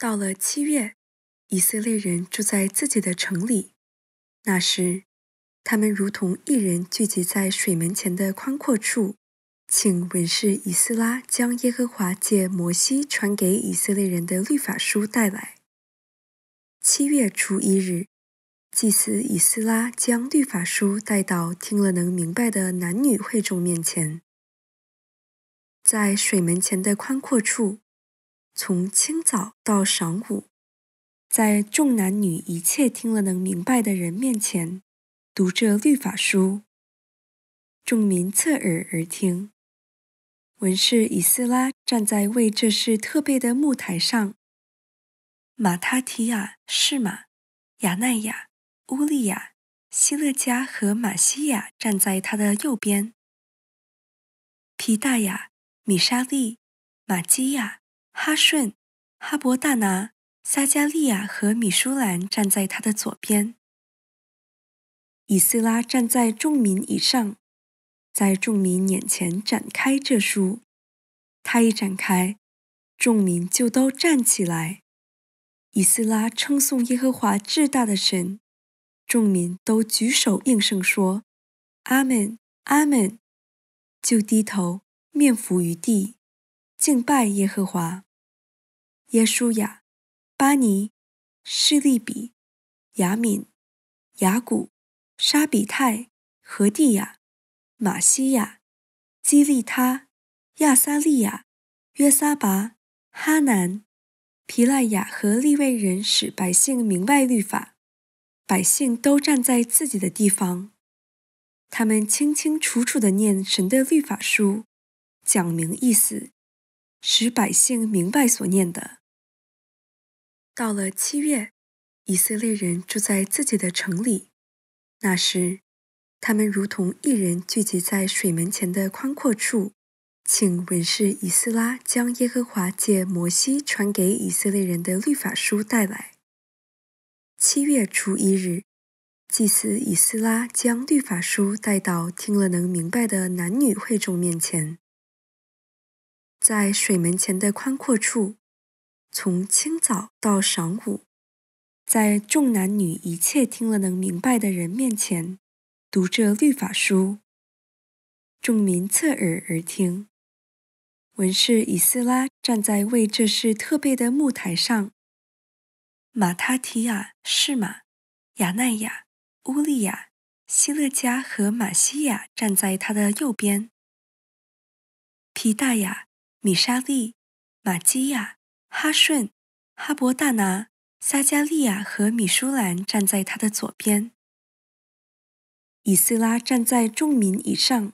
到了七月，以色列人住在自己的城里。那时，他们如同一人聚集在水门前的宽阔处，请文士以斯拉将耶和华借摩西传给以色列人的律法书带来。七月初一日，祭司以斯拉将律法书带到听了能明白的男女会众面前，在水门前的宽阔处。从清早到晌午，在众男女一切听了能明白的人面前读着律法书，众民侧耳而听。文士以斯拉站在为这事特备的木台上，马他提亚、士马、亚奈亚、乌利亚、希勒加和玛西亚站在他的右边，皮大雅、米沙利、玛基亚。哈顺、哈伯大拿、撒加利亚和米舒兰站在他的左边。以斯拉站在众民以上，在众民眼前展开这书。他一展开，众民就都站起来。以斯拉称颂耶和华至大的神，众民都举手应声说：“阿门，阿门！”就低头面伏于地，敬拜耶和华。耶稣亚、巴尼、施利比、雅敏、雅古、沙比泰、何地亚、玛西亚、基利他、亚撒利亚、约撒拔、哈南、皮赖亚和利未人使百姓明白律法，百姓都站在自己的地方，他们清清楚楚地念神的律法书，讲明意思，使百姓明白所念的。到了七月，以色列人住在自己的城里。那时，他们如同一人聚集在水门前的宽阔处，请文士以斯拉将耶和华借摩西传给以色列人的律法书带来。七月初一日，祭司以斯拉将律法书带到听了能明白的男女会众面前，在水门前的宽阔处。从清早到晌午，在众男女一切听了能明白的人面前，读着律法书。众民侧耳而听。文士以斯拉站在为这事特备的木台上。马他提亚、士马、亚奈亚、乌利亚、希勒加和玛西亚站在他的右边。皮大雅、米沙利、玛基亚。哈顺、哈伯大拿、撒加利亚和米舒兰站在他的左边。以斯拉站在众民以上，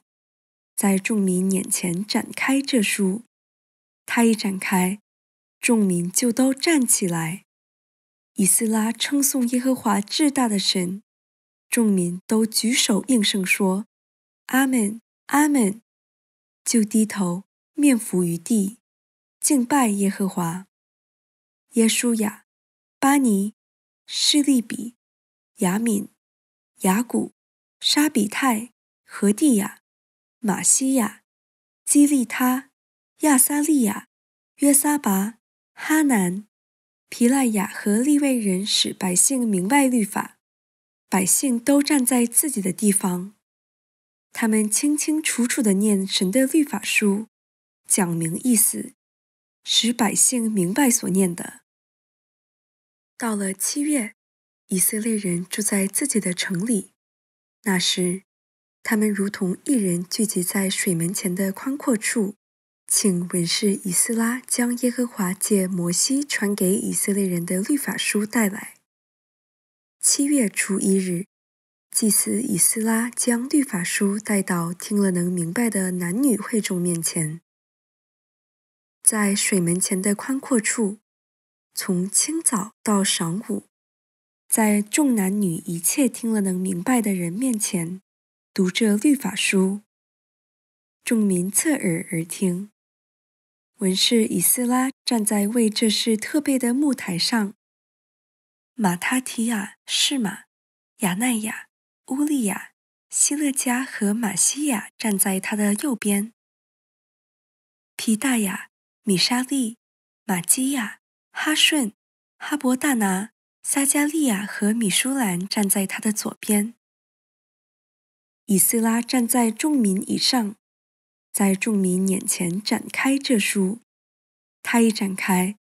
在众民眼前展开这书。他一展开，众民就都站起来。以斯拉称颂耶和华至大的神，众民都举手应声说：“阿门，阿门。”就低头面伏于地。敬拜耶和华，耶稣雅、巴尼、施利比、雅敏、雅古、沙比泰、何地亚、马西亚、基利他、亚撒利亚、约撒拔、哈南、皮赖亚和利未人，使百姓明白律法。百姓都站在自己的地方，他们清清楚楚地念神的律法书，讲明意思。使百姓明白所念的。到了七月，以色列人住在自己的城里。那时，他们如同一人聚集在水门前的宽阔处，请文士以斯拉将耶和华借摩西传给以色列人的律法书带来。七月初一日，祭司以斯拉将律法书带到听了能明白的男女会众面前。在水门前的宽阔处，从清早到晌午，在众男女一切听了能明白的人面前，读着律法书。众民侧耳而听。文士以斯拉站在为这事特备的木台上。马他提亚、示马、亚奈亚、乌利亚、希勒加和玛西亚站在他的右边。皮大雅。米沙利、玛基亚、哈顺、哈伯大拿、撒加利亚和米舒兰站在他的左边。以斯拉站在众民以上，在众民眼前展开这书。他一展开，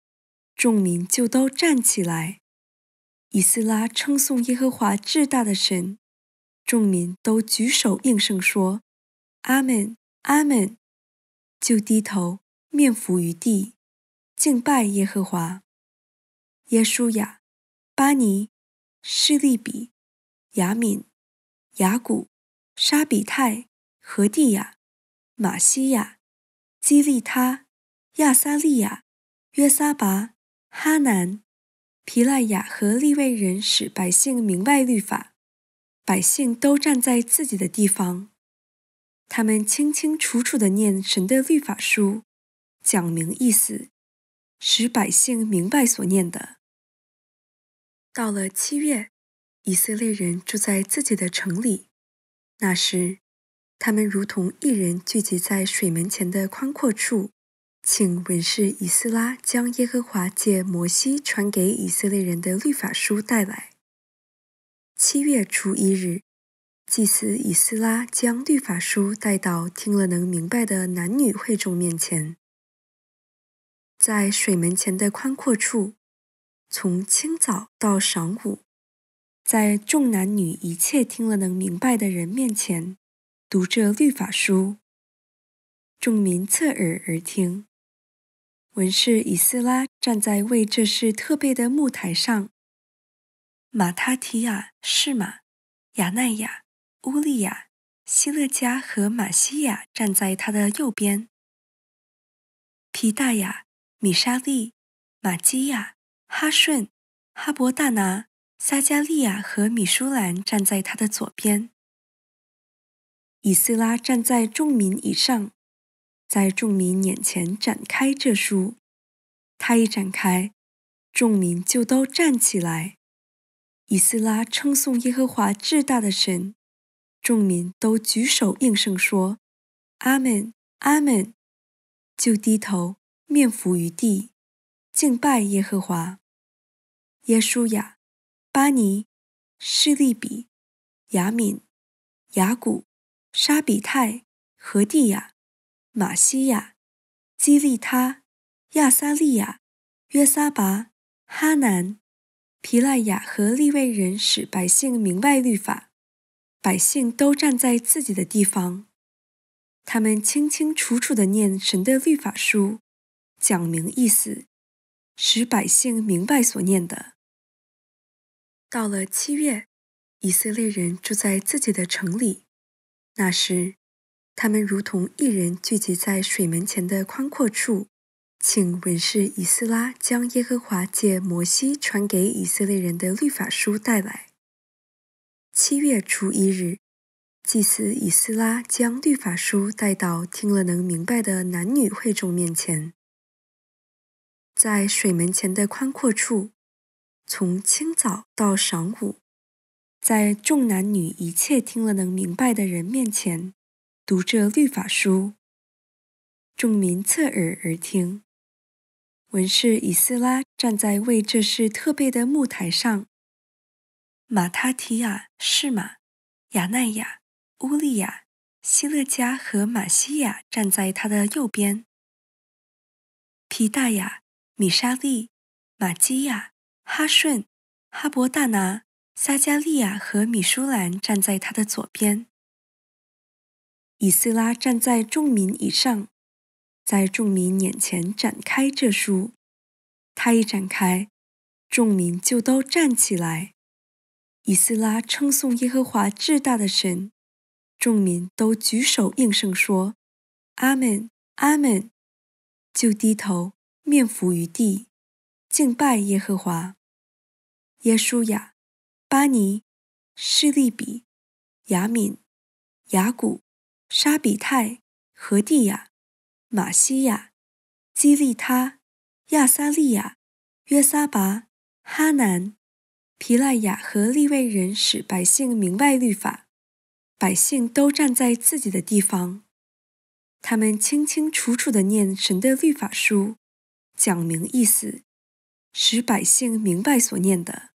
众民就都站起来。以斯拉称颂耶和华至大的神，众民都举手应声说：“阿门，阿门。”就低头。面伏于地，敬拜耶和华。耶稣雅、巴尼、施利比、雅敏、雅古、沙比泰、何地亚、玛西亚、基利他、亚撒利亚、约撒拔、哈南、皮赖亚和利未人使百姓明白律法，百姓都站在自己的地方，他们清清楚楚的念神的律法书。讲明意思，使百姓明白所念的。到了七月，以色列人住在自己的城里。那时，他们如同一人聚集在水门前的宽阔处，请文士以斯拉将耶和华借摩西传给以色列人的律法书带来。七月初一日，祭司以斯拉将律法书带到听了能明白的男女会众面前。在水门前的宽阔处，从清早到晌午，在众男女一切听了能明白的人面前，读着律法书，众民侧耳而听。文士以斯拉站在为这事特备的木台上，马塔提亚、是马、亚奈亚、乌利亚、希勒加和马西亚站在他的右边，皮大雅。米沙利、玛基亚、哈顺、哈伯大拿、撒加利亚和米舒兰站在他的左边。以斯拉站在众民以上，在众民眼前展开这书。他一展开，众民就都站起来。以斯拉称颂耶和华至大的神，众民都举手应声说：“阿门，阿门。”就低头。面伏于地，敬拜耶和华。耶稣雅、巴尼、施利比、雅敏、雅古、沙比泰、何地亚、马西亚、基利他、亚撒利亚、约撒拔、哈南、皮赖亚和利未人使百姓明白律法，百姓都站在自己的地方，他们清清楚楚的念神的律法书。讲明意思，使百姓明白所念的。到了七月，以色列人住在自己的城里。那时，他们如同一人聚集在水门前的宽阔处，请文士以斯拉将耶和华借摩西传给以色列人的律法书带来。七月初一日，祭司以斯拉将律法书带到听了能明白的男女会众面前。在水门前的宽阔处，从清早到晌午，在众男女一切听了能明白的人面前，读着律法书。众民侧耳而听。文士以斯拉站在为这事特备的木台上。马他提亚、是马、亚奈亚、乌利亚、希勒加和马西亚站在他的右边。皮大雅。米沙利、玛基亚、哈顺、哈伯大拿、撒加利亚和米舒兰站在他的左边。以斯拉站在众民以上，在众民眼前展开这书。他一展开，众民就都站起来。以斯拉称颂耶和华至大的神，众民都举手应声说：“阿门，阿门。”就低头。面伏于地，敬拜耶和华。耶稣雅、巴尼、施利比、雅敏、雅古、沙比泰、何地亚、玛西亚、基利他、亚撒利亚、约撒拔、哈南、皮赖亚和利未人使百姓明白律法，百姓都站在自己的地方，他们清清楚楚地念神的律法书。讲明意思，使百姓明白所念的。